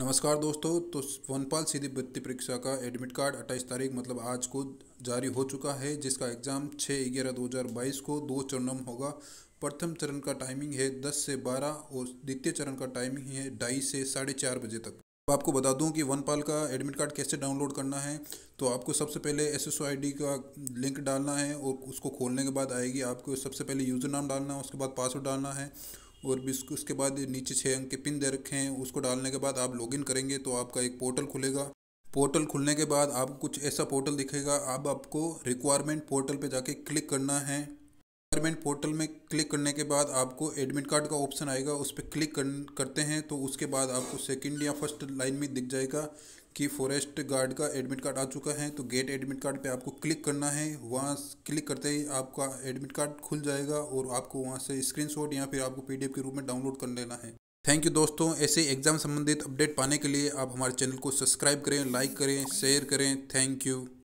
नमस्कार दोस्तों तो वनपाल सीधी भर्ती परीक्षा का एडमिट कार्ड 28 तारीख मतलब आज को जारी हो चुका है जिसका एग्ज़ाम 6 ग्यारह 2022 को दो चरणों में होगा प्रथम चरण का टाइमिंग है 10 से 12 और द्वितीय चरण का टाइमिंग है ढाई से साढ़े चार बजे तक तो आपको बता दूं कि वनपाल का एडमिट कार्ड कैसे डाउनलोड करना है तो आपको सबसे पहले एस एस का लिंक डालना है और उसको खोलने के बाद आएगी आपको सबसे पहले यूज़र नाम डालना है उसके बाद पासवर्ड डालना है और भी उसके बाद नीचे छः अंक के पिन दे रखे हैं उसको डालने के बाद आप लॉगिन करेंगे तो आपका एक पोर्टल खुलेगा पोर्टल खुलने के बाद आपको कुछ ऐसा पोर्टल दिखेगा अब आपको रिक्वायरमेंट पोर्टल पे जाके क्लिक करना है रिक्वायरमेंट पोर्टल में क्लिक करने के बाद आपको एडमिट कार्ड का ऑप्शन आएगा उस पर क्लिक करते हैं तो उसके बाद आपको सेकेंड या फर्स्ट लाइन में दिख जाएगा कि फॉरेस्ट गार्ड का एडमिट कार्ड आ चुका है तो गेट एडमिट कार्ड पे आपको क्लिक करना है वहाँ क्लिक करते ही आपका एडमिट कार्ड खुल जाएगा और आपको वहाँ से स्क्रीनशॉट या फिर आपको पीडीएफ के रूप में डाउनलोड कर लेना है थैंक यू दोस्तों ऐसे एग्जाम संबंधित अपडेट पाने के लिए आप हमारे चैनल को सब्सक्राइब करें लाइक करें शेयर करें थैंक यू